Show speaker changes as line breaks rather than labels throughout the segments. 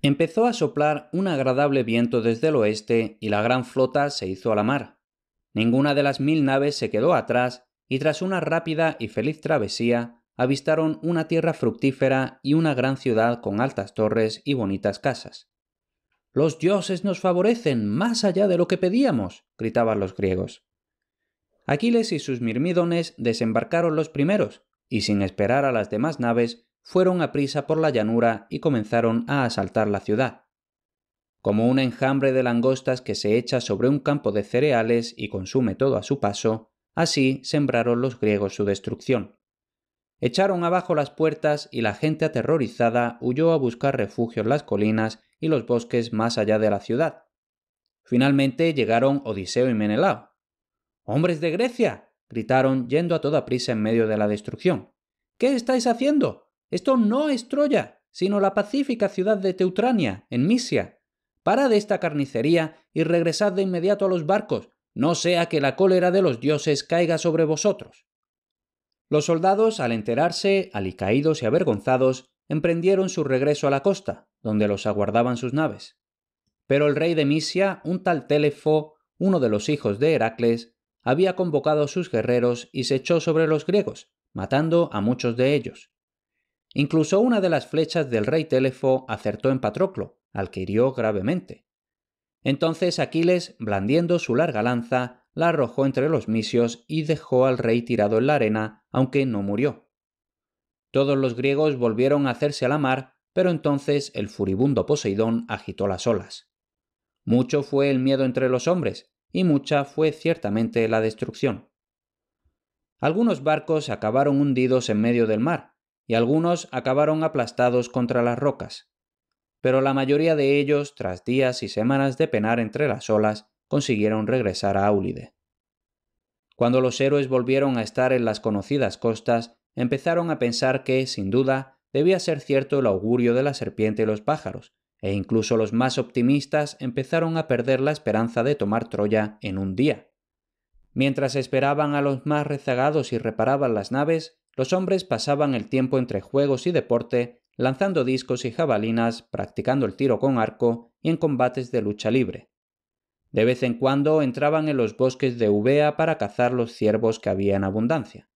Empezó a soplar un agradable viento desde el oeste y la gran flota se hizo a la mar. Ninguna de las mil naves se quedó atrás y tras una rápida y feliz travesía avistaron una tierra fructífera y una gran ciudad con altas torres y bonitas casas. Los dioses nos favorecen más allá de lo que pedíamos, gritaban los griegos. Aquiles y sus mirmidones desembarcaron los primeros, y sin esperar a las demás naves, fueron a prisa por la llanura y comenzaron a asaltar la ciudad. Como un enjambre de langostas que se echa sobre un campo de cereales y consume todo a su paso, así sembraron los griegos su destrucción. Echaron abajo las puertas y la gente aterrorizada huyó a buscar refugio en las colinas y los bosques más allá de la ciudad. Finalmente llegaron Odiseo y Menelao. ¡Hombres de Grecia! gritaron yendo a toda prisa en medio de la destrucción. ¿Qué estáis haciendo? Esto no es Troya, sino la pacífica ciudad de Teutrania, en Misia. Parad esta carnicería y regresad de inmediato a los barcos, no sea que la cólera de los dioses caiga sobre vosotros. Los soldados, al enterarse, alicaídos y avergonzados, emprendieron su regreso a la costa, donde los aguardaban sus naves. Pero el rey de Misia, un tal Telefo, uno de los hijos de Heracles, había convocado a sus guerreros y se echó sobre los griegos, matando a muchos de ellos. Incluso una de las flechas del rey Telefo acertó en Patroclo, al que hirió gravemente. Entonces Aquiles, blandiendo su larga lanza, la arrojó entre los misios y dejó al rey tirado en la arena, aunque no murió. Todos los griegos volvieron a hacerse a la mar, pero entonces el furibundo Poseidón agitó las olas. Mucho fue el miedo entre los hombres, y mucha fue ciertamente la destrucción. Algunos barcos acabaron hundidos en medio del mar, y algunos acabaron aplastados contra las rocas. Pero la mayoría de ellos, tras días y semanas de penar entre las olas, consiguieron regresar a Áulide. Cuando los héroes volvieron a estar en las conocidas costas, empezaron a pensar que, sin duda, debía ser cierto el augurio de la serpiente y los pájaros, e incluso los más optimistas empezaron a perder la esperanza de tomar Troya en un día. Mientras esperaban a los más rezagados y reparaban las naves, los hombres pasaban el tiempo entre juegos y deporte, lanzando discos y jabalinas, practicando el tiro con arco y en combates de lucha libre. De vez en cuando entraban en los bosques de Ubea para cazar los ciervos que había en abundancia.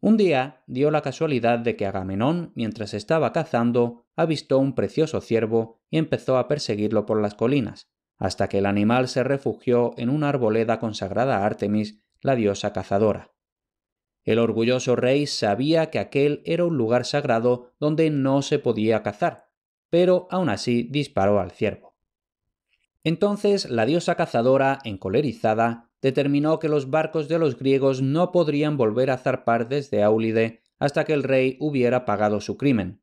Un día dio la casualidad de que Agamenón, mientras estaba cazando, avistó un precioso ciervo y empezó a perseguirlo por las colinas, hasta que el animal se refugió en una arboleda consagrada a Artemis, la diosa cazadora. El orgulloso rey sabía que aquel era un lugar sagrado donde no se podía cazar, pero aún así disparó al ciervo. Entonces la diosa cazadora, encolerizada, determinó que los barcos de los griegos no podrían volver a zarpar desde Áulide hasta que el rey hubiera pagado su crimen.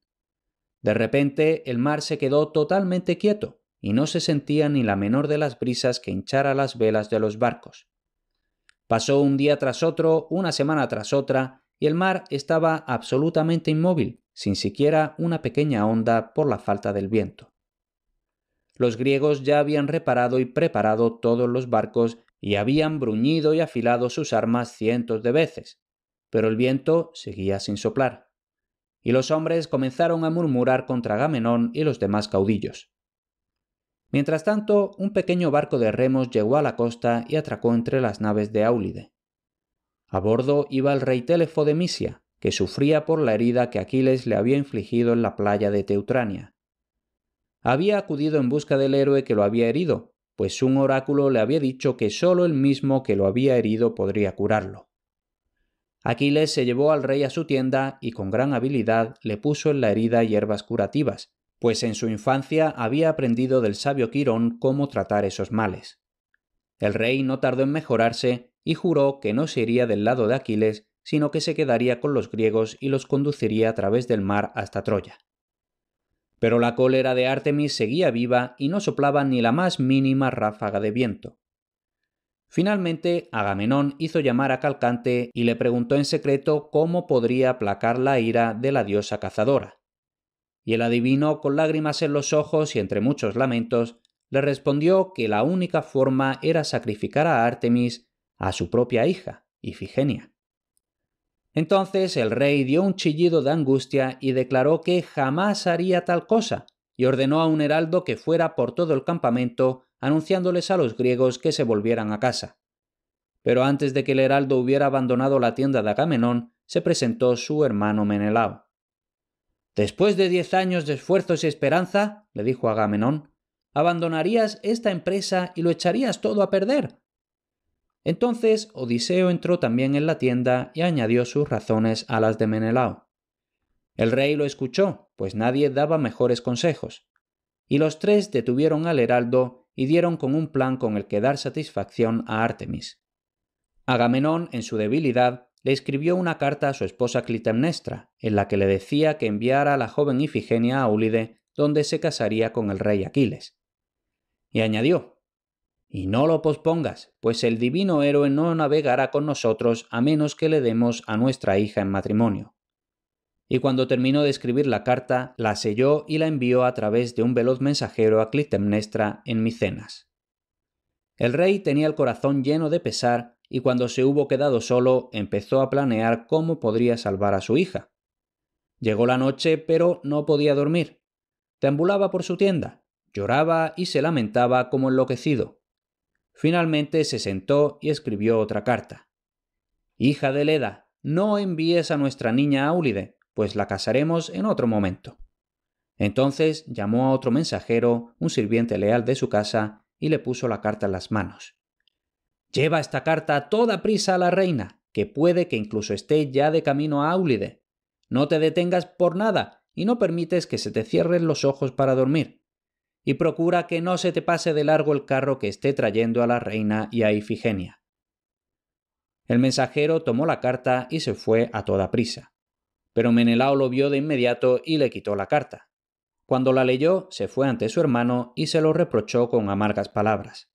De repente el mar se quedó totalmente quieto y no se sentía ni la menor de las brisas que hinchara las velas de los barcos. Pasó un día tras otro, una semana tras otra, y el mar estaba absolutamente inmóvil, sin siquiera una pequeña onda por la falta del viento. Los griegos ya habían reparado y preparado todos los barcos y habían bruñido y afilado sus armas cientos de veces, pero el viento seguía sin soplar. Y los hombres comenzaron a murmurar contra Agamenón y los demás caudillos. Mientras tanto, un pequeño barco de remos llegó a la costa y atracó entre las naves de Áulide. A bordo iba el rey Telefo de Misia, que sufría por la herida que Aquiles le había infligido en la playa de Teutrania. Había acudido en busca del héroe que lo había herido, pues un oráculo le había dicho que sólo el mismo que lo había herido podría curarlo. Aquiles se llevó al rey a su tienda y con gran habilidad le puso en la herida hierbas curativas, pues en su infancia había aprendido del sabio Quirón cómo tratar esos males. El rey no tardó en mejorarse y juró que no se iría del lado de Aquiles, sino que se quedaría con los griegos y los conduciría a través del mar hasta Troya. Pero la cólera de Artemis seguía viva y no soplaba ni la más mínima ráfaga de viento. Finalmente, Agamenón hizo llamar a Calcante y le preguntó en secreto cómo podría aplacar la ira de la diosa cazadora. Y el adivino, con lágrimas en los ojos y entre muchos lamentos, le respondió que la única forma era sacrificar a Artemis a su propia hija, Ifigenia. Entonces el rey dio un chillido de angustia y declaró que jamás haría tal cosa, y ordenó a un heraldo que fuera por todo el campamento anunciándoles a los griegos que se volvieran a casa. Pero antes de que el heraldo hubiera abandonado la tienda de Agamenón, se presentó su hermano Menelao. Después de diez años de esfuerzos y esperanza, le dijo Agamenón, abandonarías esta empresa y lo echarías todo a perder. Entonces Odiseo entró también en la tienda y añadió sus razones a las de Menelao. El rey lo escuchó, pues nadie daba mejores consejos. Y los tres detuvieron al heraldo y dieron con un plan con el que dar satisfacción a Artemis. Agamenón, en su debilidad, le escribió una carta a su esposa Clitemnestra, en la que le decía que enviara a la joven Ifigenia a Úlide, donde se casaría con el rey Aquiles. Y añadió, Y no lo pospongas, pues el divino héroe no navegará con nosotros a menos que le demos a nuestra hija en matrimonio. Y cuando terminó de escribir la carta, la selló y la envió a través de un veloz mensajero a Clitemnestra en Micenas. El rey tenía el corazón lleno de pesar y cuando se hubo quedado solo empezó a planear cómo podría salvar a su hija. Llegó la noche, pero no podía dormir. Deambulaba por su tienda, lloraba y se lamentaba como enloquecido. Finalmente se sentó y escribió otra carta. Hija de Leda, no envíes a nuestra niña Áulide, pues la casaremos en otro momento. Entonces llamó a otro mensajero, un sirviente leal de su casa, y le puso la carta en las manos. Lleva esta carta a toda prisa a la reina, que puede que incluso esté ya de camino a Áulide. No te detengas por nada y no permites que se te cierren los ojos para dormir. Y procura que no se te pase de largo el carro que esté trayendo a la reina y a Ifigenia. El mensajero tomó la carta y se fue a toda prisa. Pero Menelao lo vio de inmediato y le quitó la carta. Cuando la leyó, se fue ante su hermano y se lo reprochó con amargas palabras.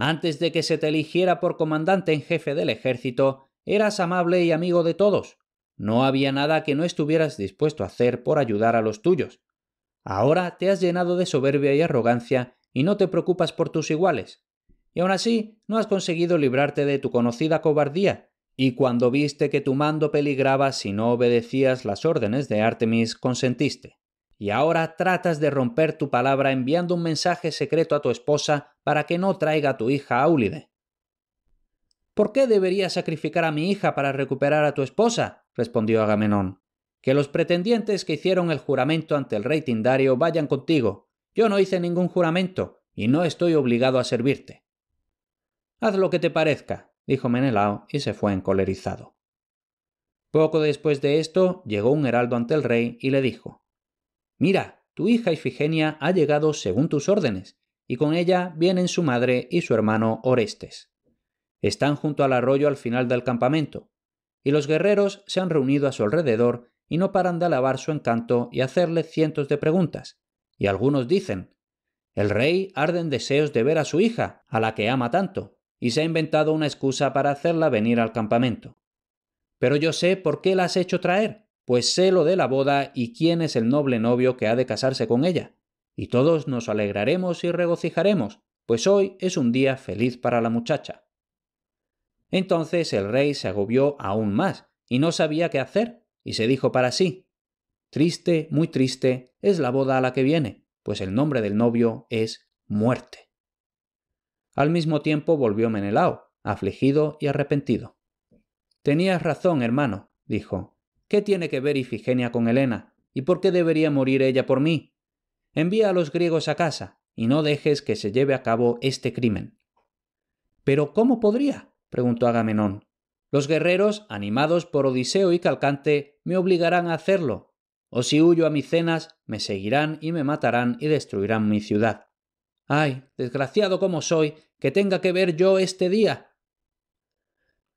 Antes de que se te eligiera por comandante en jefe del ejército, eras amable y amigo de todos. No había nada que no estuvieras dispuesto a hacer por ayudar a los tuyos. Ahora te has llenado de soberbia y arrogancia y no te preocupas por tus iguales. Y aún así, no has conseguido librarte de tu conocida cobardía, y cuando viste que tu mando peligraba si no obedecías las órdenes de Artemis, consentiste y ahora tratas de romper tu palabra enviando un mensaje secreto a tu esposa para que no traiga a tu hija a ¿Por qué debería sacrificar a mi hija para recuperar a tu esposa? respondió Agamenón. Que los pretendientes que hicieron el juramento ante el rey Tindario vayan contigo. Yo no hice ningún juramento y no estoy obligado a servirte. Haz lo que te parezca, dijo Menelao y se fue encolerizado. Poco después de esto llegó un heraldo ante el rey y le dijo Mira, tu hija Ifigenia ha llegado según tus órdenes, y con ella vienen su madre y su hermano Orestes. Están junto al arroyo al final del campamento, y los guerreros se han reunido a su alrededor y no paran de alabar su encanto y hacerle cientos de preguntas. Y algunos dicen, el rey arde en deseos de ver a su hija, a la que ama tanto, y se ha inventado una excusa para hacerla venir al campamento. Pero yo sé por qué la has hecho traer, pues sé lo de la boda y quién es el noble novio que ha de casarse con ella. Y todos nos alegraremos y regocijaremos, pues hoy es un día feliz para la muchacha. Entonces el rey se agobió aún más, y no sabía qué hacer, y se dijo para sí Triste, muy triste, es la boda a la que viene, pues el nombre del novio es muerte. Al mismo tiempo volvió Menelao, afligido y arrepentido. Tenías razón, hermano, dijo, ¿Qué tiene que ver Ifigenia con Helena? ¿Y por qué debería morir ella por mí? Envía a los griegos a casa y no dejes que se lleve a cabo este crimen. Pero ¿cómo podría? preguntó Agamenón. Los guerreros, animados por Odiseo y Calcante, me obligarán a hacerlo, o si huyo a Micenas, me seguirán y me matarán y destruirán mi ciudad. Ay, desgraciado como soy, que tenga que ver yo este día,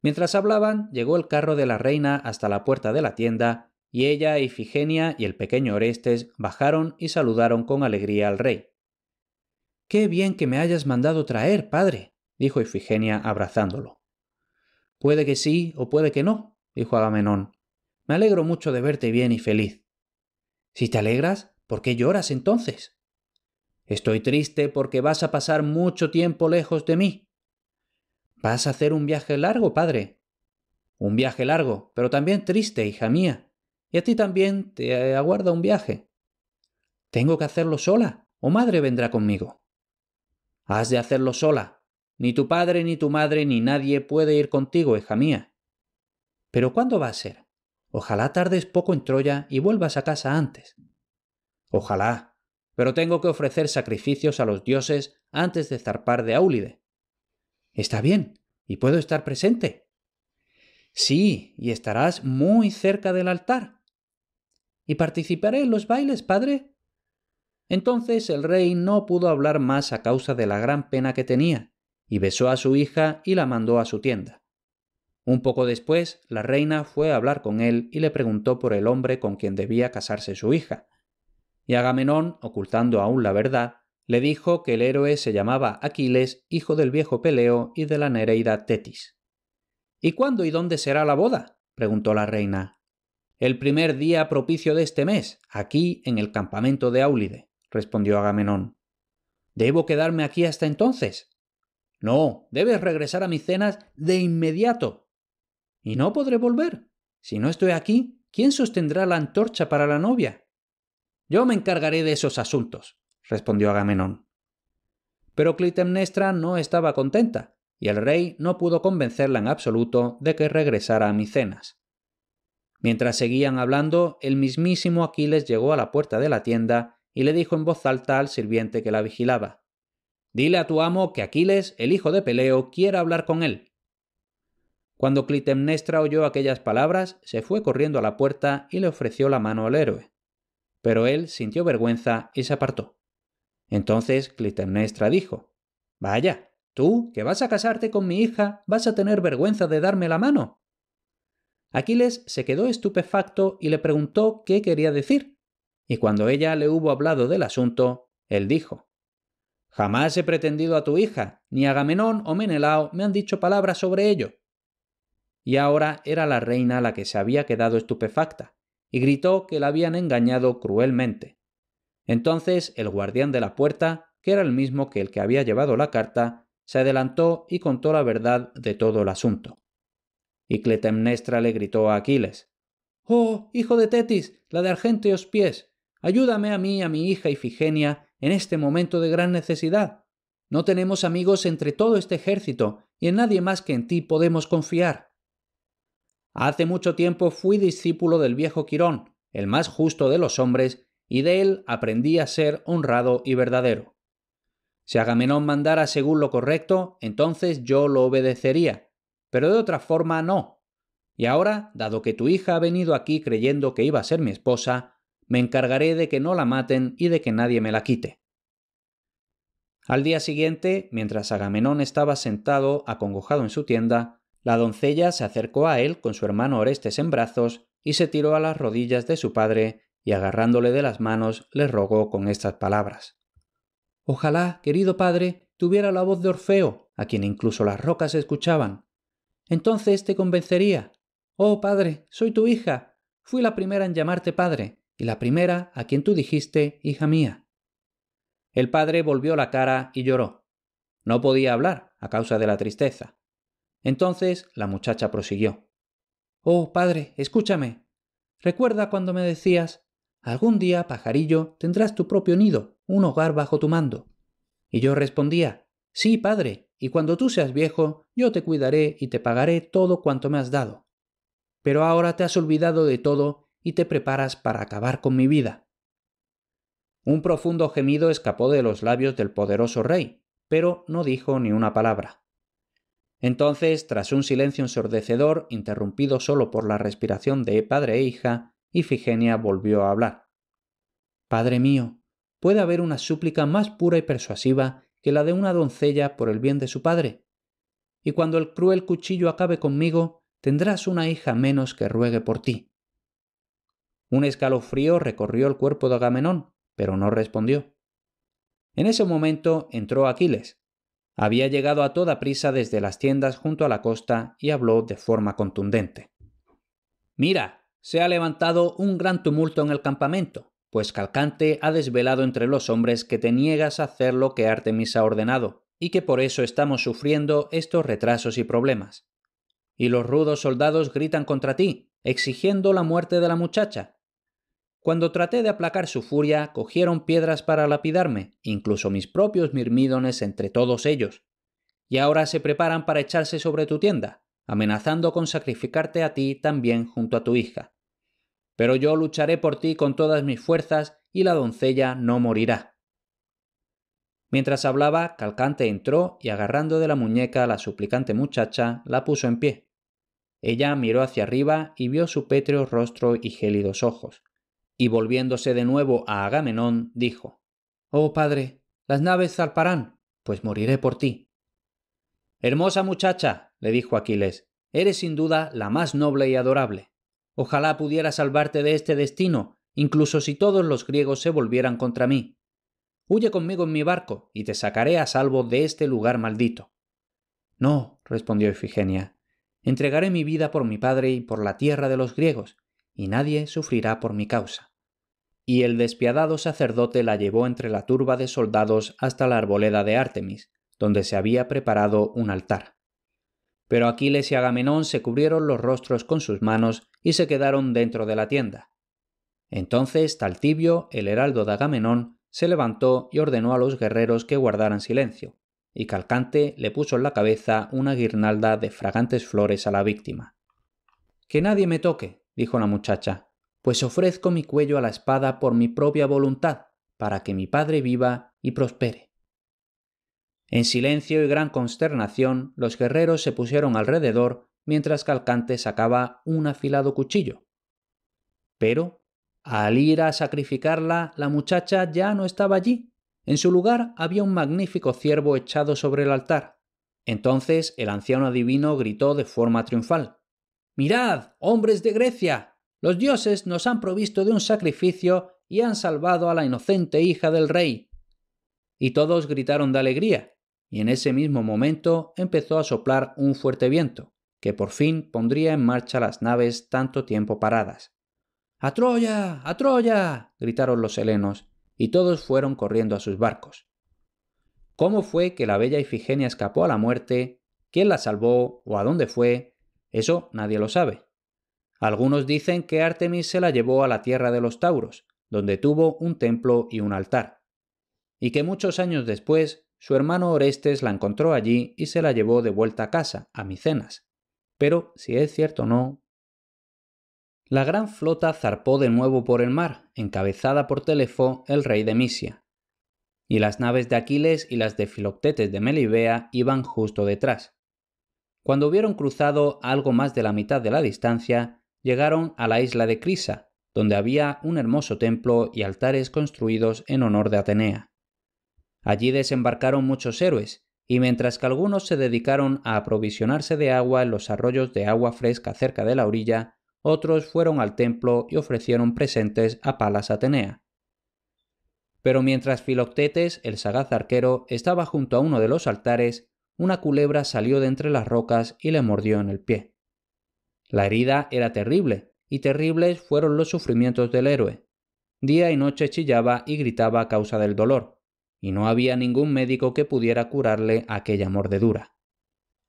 Mientras hablaban, llegó el carro de la reina hasta la puerta de la tienda, y ella, Ifigenia y el pequeño Orestes bajaron y saludaron con alegría al rey. Qué bien que me hayas mandado traer, padre, dijo Ifigenia abrazándolo. Puede que sí o puede que no, dijo Agamenón. Me alegro mucho de verte bien y feliz. Si te alegras, ¿por qué lloras entonces? Estoy triste porque vas a pasar mucho tiempo lejos de mí, ¿Vas a hacer un viaje largo, padre? Un viaje largo, pero también triste, hija mía. Y a ti también te aguarda un viaje. Tengo que hacerlo sola, o madre vendrá conmigo. Has de hacerlo sola. Ni tu padre, ni tu madre, ni nadie puede ir contigo, hija mía. Pero ¿cuándo va a ser? Ojalá tardes poco en Troya y vuelvas a casa antes. Ojalá, pero tengo que ofrecer sacrificios a los dioses antes de zarpar de Áulide. Está bien, y puedo estar presente. Sí, y estarás muy cerca del altar. ¿Y participaré en los bailes, padre? Entonces el rey no pudo hablar más a causa de la gran pena que tenía, y besó a su hija y la mandó a su tienda. Un poco después, la reina fue a hablar con él y le preguntó por el hombre con quien debía casarse su hija. Y Agamenón, ocultando aún la verdad, le dijo que el héroe se llamaba Aquiles, hijo del viejo Peleo y de la Nereida Tetis. ¿Y cuándo y dónde será la boda? preguntó la reina. El primer día propicio de este mes, aquí en el campamento de Áulide, respondió Agamenón. ¿Debo quedarme aquí hasta entonces? No, debes regresar a Micenas de inmediato. ¿Y no podré volver? Si no estoy aquí, ¿quién sostendrá la antorcha para la novia? Yo me encargaré de esos asuntos, respondió Agamenón. Pero Clitemnestra no estaba contenta, y el rey no pudo convencerla en absoluto de que regresara a Micenas. Mientras seguían hablando, el mismísimo Aquiles llegó a la puerta de la tienda y le dijo en voz alta al sirviente que la vigilaba. Dile a tu amo que Aquiles, el hijo de Peleo, quiera hablar con él. Cuando Clitemnestra oyó aquellas palabras, se fue corriendo a la puerta y le ofreció la mano al héroe. Pero él sintió vergüenza y se apartó. Entonces Clitemnestra dijo, Vaya, tú, que vas a casarte con mi hija, vas a tener vergüenza de darme la mano. Aquiles se quedó estupefacto y le preguntó qué quería decir, y cuando ella le hubo hablado del asunto, él dijo, Jamás he pretendido a tu hija, ni Agamenón o Menelao me han dicho palabras sobre ello. Y ahora era la reina la que se había quedado estupefacta, y gritó que la habían engañado cruelmente. Entonces el guardián de la puerta, que era el mismo que el que había llevado la carta, se adelantó y contó la verdad de todo el asunto. Y Cletemnestra le gritó a Aquiles, Oh, hijo de Tetis, la de argenteos pies, ayúdame a mí y a mi hija Ifigenia en este momento de gran necesidad. No tenemos amigos entre todo este ejército y en nadie más que en ti podemos confiar. Hace mucho tiempo fui discípulo del viejo Quirón, el más justo de los hombres y de él aprendí a ser honrado y verdadero. Si Agamenón mandara según lo correcto, entonces yo lo obedecería, pero de otra forma no. Y ahora, dado que tu hija ha venido aquí creyendo que iba a ser mi esposa, me encargaré de que no la maten y de que nadie me la quite. Al día siguiente, mientras Agamenón estaba sentado acongojado en su tienda, la doncella se acercó a él con su hermano Orestes en brazos y se tiró a las rodillas de su padre y agarrándole de las manos le rogó con estas palabras. Ojalá, querido padre, tuviera la voz de Orfeo, a quien incluso las rocas escuchaban. Entonces te convencería. Oh, padre, soy tu hija. Fui la primera en llamarte padre, y la primera a quien tú dijiste hija mía. El padre volvió la cara y lloró. No podía hablar a causa de la tristeza. Entonces la muchacha prosiguió. Oh, padre, escúchame. Recuerda cuando me decías, Algún día, pajarillo, tendrás tu propio nido, un hogar bajo tu mando. Y yo respondía, Sí, padre, y cuando tú seas viejo, yo te cuidaré y te pagaré todo cuanto me has dado. Pero ahora te has olvidado de todo y te preparas para acabar con mi vida. Un profundo gemido escapó de los labios del poderoso rey, pero no dijo ni una palabra. Entonces, tras un silencio ensordecedor, interrumpido solo por la respiración de padre e hija, Figenia volvió a hablar. Padre mío, ¿puede haber una súplica más pura y persuasiva que la de una doncella por el bien de su padre? Y cuando el cruel cuchillo acabe conmigo, tendrás una hija menos que ruegue por ti. Un escalofrío recorrió el cuerpo de Agamenón, pero no respondió. En ese momento entró Aquiles. Había llegado a toda prisa desde las tiendas junto a la costa y habló de forma contundente. Mira, se ha levantado un gran tumulto en el campamento, pues Calcante ha desvelado entre los hombres que te niegas a hacer lo que Artemis ha ordenado, y que por eso estamos sufriendo estos retrasos y problemas. Y los rudos soldados gritan contra ti, exigiendo la muerte de la muchacha. Cuando traté de aplacar su furia, cogieron piedras para lapidarme, incluso mis propios mirmídones entre todos ellos. Y ahora se preparan para echarse sobre tu tienda, amenazando con sacrificarte a ti también junto a tu hija. Pero yo lucharé por ti con todas mis fuerzas y la doncella no morirá. Mientras hablaba, Calcante entró y agarrando de la muñeca a la suplicante muchacha, la puso en pie. Ella miró hacia arriba y vio su pétreo rostro y gélidos ojos, y volviéndose de nuevo a Agamenón, dijo Oh padre, las naves zarparán, pues moriré por ti. Hermosa muchacha, le dijo Aquiles, eres sin duda la más noble y adorable. Ojalá pudiera salvarte de este destino, incluso si todos los griegos se volvieran contra mí. Huye conmigo en mi barco, y te sacaré a salvo de este lugar maldito. No, respondió Ifigenia, entregaré mi vida por mi padre y por la tierra de los griegos, y nadie sufrirá por mi causa. Y el despiadado sacerdote la llevó entre la turba de soldados hasta la arboleda de Artemis, donde se había preparado un altar. Pero Aquiles y Agamenón se cubrieron los rostros con sus manos y se quedaron dentro de la tienda. Entonces Taltibio, el heraldo de Agamenón, se levantó y ordenó a los guerreros que guardaran silencio, y Calcante le puso en la cabeza una guirnalda de fragantes flores a la víctima. Que nadie me toque, dijo la muchacha, pues ofrezco mi cuello a la espada por mi propia voluntad, para que mi padre viva y prospere. En silencio y gran consternación, los guerreros se pusieron alrededor mientras Calcante sacaba un afilado cuchillo. Pero, al ir a sacrificarla, la muchacha ya no estaba allí. En su lugar había un magnífico ciervo echado sobre el altar. Entonces el anciano adivino gritó de forma triunfal. Mirad, hombres de Grecia, los dioses nos han provisto de un sacrificio y han salvado a la inocente hija del rey. Y todos gritaron de alegría, y en ese mismo momento empezó a soplar un fuerte viento, que por fin pondría en marcha las naves tanto tiempo paradas. ¡A Troya! ¡A Troya! gritaron los helenos, y todos fueron corriendo a sus barcos. Cómo fue que la bella Ifigenia escapó a la muerte, quién la salvó o a dónde fue, eso nadie lo sabe. Algunos dicen que Artemis se la llevó a la tierra de los Tauros, donde tuvo un templo y un altar, y que muchos años después su hermano Orestes la encontró allí y se la llevó de vuelta a casa, a Micenas. Pero, si es cierto o no... La gran flota zarpó de nuevo por el mar, encabezada por Telefo, el rey de Misia. Y las naves de Aquiles y las de Filoctetes de Melibea iban justo detrás. Cuando hubieron cruzado algo más de la mitad de la distancia, llegaron a la isla de Crisa, donde había un hermoso templo y altares construidos en honor de Atenea. Allí desembarcaron muchos héroes, y mientras que algunos se dedicaron a aprovisionarse de agua en los arroyos de agua fresca cerca de la orilla, otros fueron al templo y ofrecieron presentes a Palas Atenea. Pero mientras Filoctetes, el sagaz arquero, estaba junto a uno de los altares, una culebra salió de entre las rocas y le mordió en el pie. La herida era terrible, y terribles fueron los sufrimientos del héroe. Día y noche chillaba y gritaba a causa del dolor, y no había ningún médico que pudiera curarle aquella mordedura.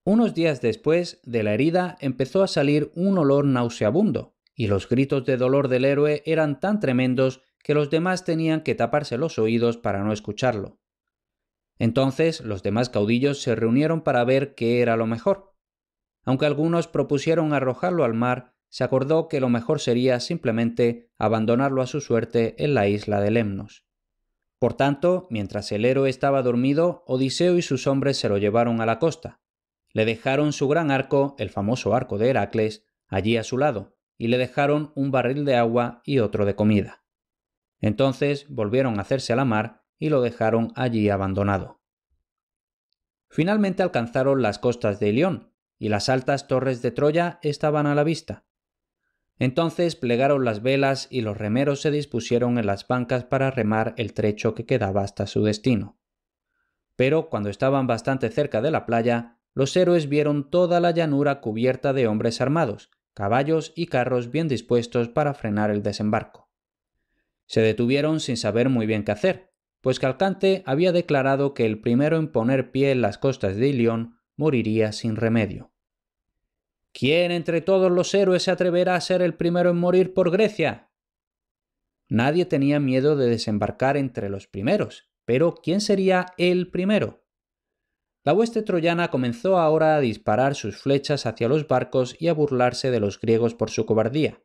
Unos días después de la herida empezó a salir un olor nauseabundo, y los gritos de dolor del héroe eran tan tremendos que los demás tenían que taparse los oídos para no escucharlo. Entonces los demás caudillos se reunieron para ver qué era lo mejor. Aunque algunos propusieron arrojarlo al mar, se acordó que lo mejor sería simplemente abandonarlo a su suerte en la isla de Lemnos. Por tanto, mientras el héroe estaba dormido, Odiseo y sus hombres se lo llevaron a la costa. Le dejaron su gran arco, el famoso arco de Heracles, allí a su lado, y le dejaron un barril de agua y otro de comida. Entonces volvieron a hacerse a la mar y lo dejaron allí abandonado. Finalmente alcanzaron las costas de Ilión, y las altas torres de Troya estaban a la vista. Entonces plegaron las velas y los remeros se dispusieron en las bancas para remar el trecho que quedaba hasta su destino. Pero cuando estaban bastante cerca de la playa, los héroes vieron toda la llanura cubierta de hombres armados, caballos y carros bien dispuestos para frenar el desembarco. Se detuvieron sin saber muy bien qué hacer, pues Calcante había declarado que el primero en poner pie en las costas de Ilión moriría sin remedio. ¿Quién entre todos los héroes se atreverá a ser el primero en morir por Grecia? Nadie tenía miedo de desembarcar entre los primeros, pero ¿quién sería el primero? La hueste troyana comenzó ahora a disparar sus flechas hacia los barcos y a burlarse de los griegos por su cobardía.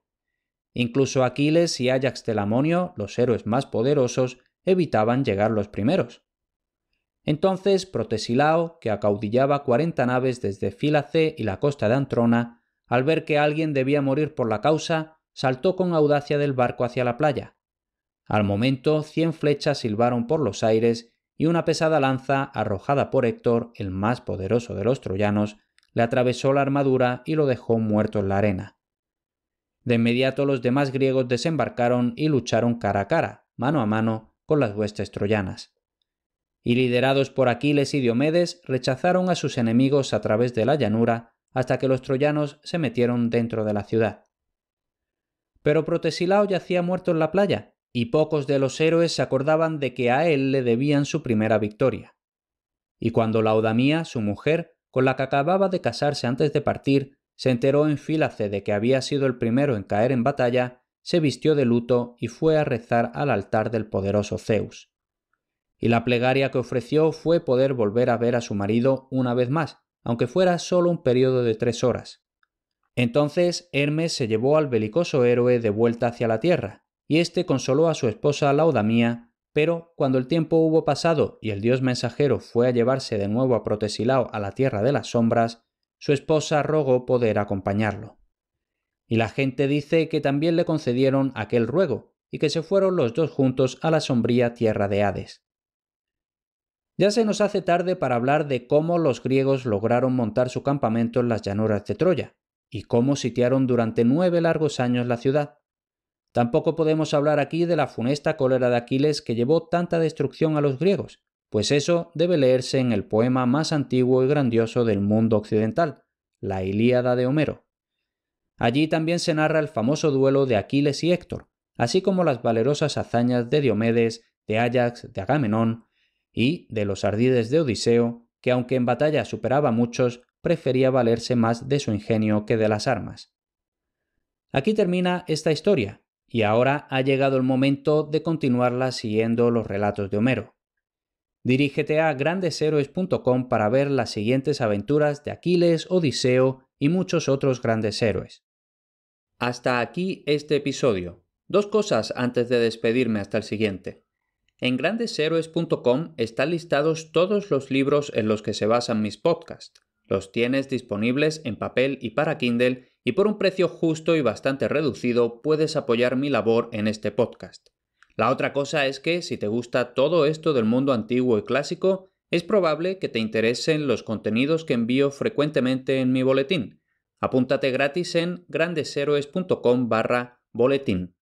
Incluso Aquiles y Ajax Telamonio, los héroes más poderosos, evitaban llegar los primeros. Entonces Protesilao, que acaudillaba 40 naves desde Fílace y la costa de Antrona, al ver que alguien debía morir por la causa, saltó con audacia del barco hacia la playa. Al momento, cien flechas silbaron por los aires y una pesada lanza, arrojada por Héctor, el más poderoso de los troyanos, le atravesó la armadura y lo dejó muerto en la arena. De inmediato los demás griegos desembarcaron y lucharon cara a cara, mano a mano, con las huestes troyanas y liderados por Aquiles y Diomedes rechazaron a sus enemigos a través de la llanura hasta que los troyanos se metieron dentro de la ciudad. Pero Protesilao yacía muerto en la playa, y pocos de los héroes se acordaban de que a él le debían su primera victoria. Y cuando Laodamía, su mujer, con la que acababa de casarse antes de partir, se enteró en Fílace de que había sido el primero en caer en batalla, se vistió de luto y fue a rezar al altar del poderoso Zeus y la plegaria que ofreció fue poder volver a ver a su marido una vez más, aunque fuera solo un periodo de tres horas. Entonces Hermes se llevó al belicoso héroe de vuelta hacia la tierra, y éste consoló a su esposa Laodamia, pero cuando el tiempo hubo pasado y el dios mensajero fue a llevarse de nuevo a Protesilao a la tierra de las sombras, su esposa rogó poder acompañarlo. Y la gente dice que también le concedieron aquel ruego, y que se fueron los dos juntos a la sombría tierra de Hades. Ya se nos hace tarde para hablar de cómo los griegos lograron montar su campamento en las llanuras de Troya, y cómo sitiaron durante nueve largos años la ciudad. Tampoco podemos hablar aquí de la funesta cólera de Aquiles que llevó tanta destrucción a los griegos, pues eso debe leerse en el poema más antiguo y grandioso del mundo occidental, la Ilíada de Homero. Allí también se narra el famoso duelo de Aquiles y Héctor, así como las valerosas hazañas de Diomedes, de Ajax, de Agamenón, y de los ardides de Odiseo, que aunque en batalla superaba a muchos, prefería valerse más de su ingenio que de las armas. Aquí termina esta historia, y ahora ha llegado el momento de continuarla siguiendo los relatos de Homero. Dirígete a grandeshéroes.com para ver las siguientes aventuras de Aquiles, Odiseo y muchos otros grandes héroes. Hasta aquí este episodio. Dos cosas antes de despedirme hasta el siguiente. En grandeshéroes.com están listados todos los libros en los que se basan mis podcasts. Los tienes disponibles en papel y para Kindle y por un precio justo y bastante reducido puedes apoyar mi labor en este podcast. La otra cosa es que si te gusta todo esto del mundo antiguo y clásico, es probable que te interesen los contenidos que envío frecuentemente en mi boletín. Apúntate gratis en grandeshéroes.com barra boletín.